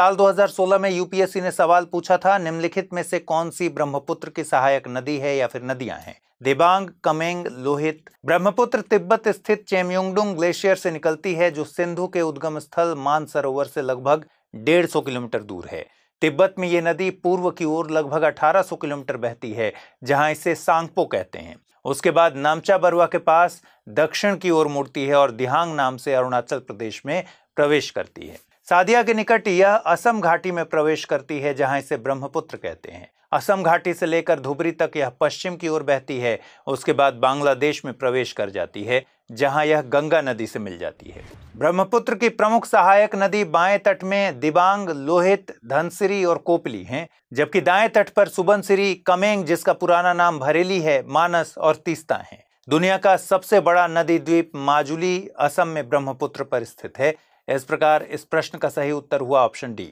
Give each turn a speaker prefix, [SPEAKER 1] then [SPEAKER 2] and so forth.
[SPEAKER 1] साल 2016 में यूपीएससी ने सवाल पूछा था निम्नलिखित में से कौन सी ब्रह्मपुत्र की सहायक नदी है या फिर नदियां हैं देबांग कमेंग लोहित ब्रह्मपुत्र तिब्बत स्थित चेमयुंगडुंग ग्लेशियर से निकलती है जो सिंधु के उद्गम स्थल मानसरोवर से लगभग 150 किलोमीटर दूर है तिब्बत में ये नदी पूर्व की ओर लगभग 1800 किलोमीटर बहती है जहां इसे सांगपो कहते हैं उसके बाद नामचा बरुआ के पास दक्षिण की ओर मुड़ती है और दिहांग नाम से अरुणाचल प्रदेश में प्रवेश करती है सादिया के निकट यह असम घाटी में प्रवेश करती है जहां इसे ब्रह्मपुत्र कहते हैं असम घाटी से लेकर धुबरी तक यह पश्चिम की ओर बहती है उसके बाद बांग्लादेश में प्रवेश कर जाती है जहां यह गंगा नदी से मिल जाती है ब्रह्मपुत्र की प्रमुख सहायक नदी बाएं तट में दिबांग लोहित धनसिरी और कोपली हैं जबकि दाएं तट पर सुबनसिरी कमेंग जिसका पुराना नाम भरेली है मानस और तीस्ता है दुनिया का सबसे बड़ा नदी द्वीप माजुली असम में ब्रह्मपुत्र पर स्थित है इस प्रकार इस प्रश्न का सही उत्तर हुआ ऑप्शन डी